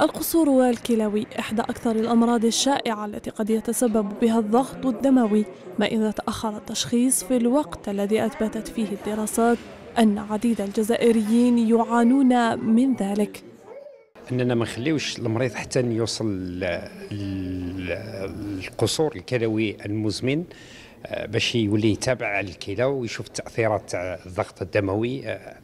القصور والكلوي إحدى أكثر الأمراض الشائعة التي قد يتسبب بها الضغط الدموي ما إذا تأخر التشخيص في الوقت الذي أثبتت فيه الدراسات أن عديد الجزائريين يعانون من ذلك اننا ما نخليوش المريض حتى يوصل للقصور الكلوي المزمن آه، باش يولي يتابع الكلى ويشوف التاثيرات تاع الضغط الدموي آه،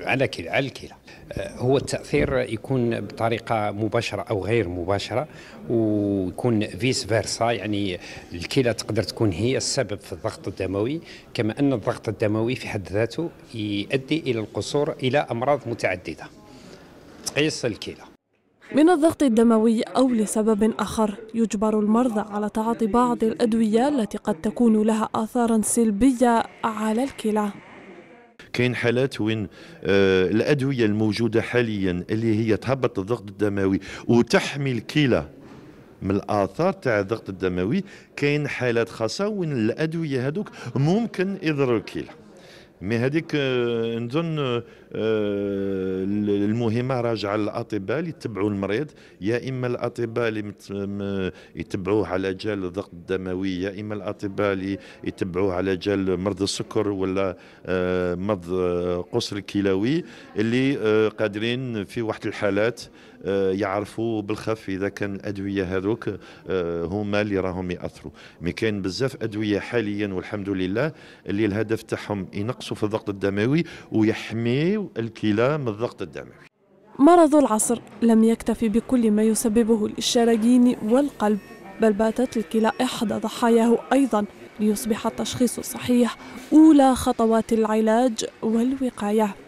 على كلا على الكلا آه، هو التاثير يكون بطريقه مباشره او غير مباشره ويكون فيس فيرسا يعني الكلى تقدر تكون هي السبب في الضغط الدموي كما ان الضغط الدموي في حد ذاته يؤدي الى القصور الى امراض متعدده تقيس الكلى من الضغط الدموي أو لسبب آخر يجبر المرضى على تعاطي بعض الأدوية التي قد تكون لها آثارا سلبية على الكلى كاين حالات وين آه، الادويه الموجوده حاليا اللي هي تهبط الضغط الدموي وتحمي الكلى من الاثار تاع الضغط الدموي كاين حالات خاصه وين الادويه هذوك ممكن يضروا الكلى مي هذيك آه، نظن آه، آه، المهمه راجعه للاطباء اللي يتبعوا المريض يا اما الاطباء اللي يتبعوه على جال الضغط الدموي يا اما الاطباء اللي يتبعوه على جال مرض السكر ولا مرض قصر الكلوي اللي قادرين في واحد الحالات يعرفوا بالخف اذا كان الادويه هذوك هما اللي راهم ياثروا مي كاين بزاف ادويه حاليا والحمد لله اللي الهدف تاعهم ينقص نقصه في الضغط الدموي ويحمي الكلى من الضغط الدموي مرض العصر لم يكتفي بكل ما يسببه للشرايين والقلب بل باتت الكلى إحدى ضحاياه أيضا ليصبح التشخيص الصحيح أولى خطوات العلاج والوقاية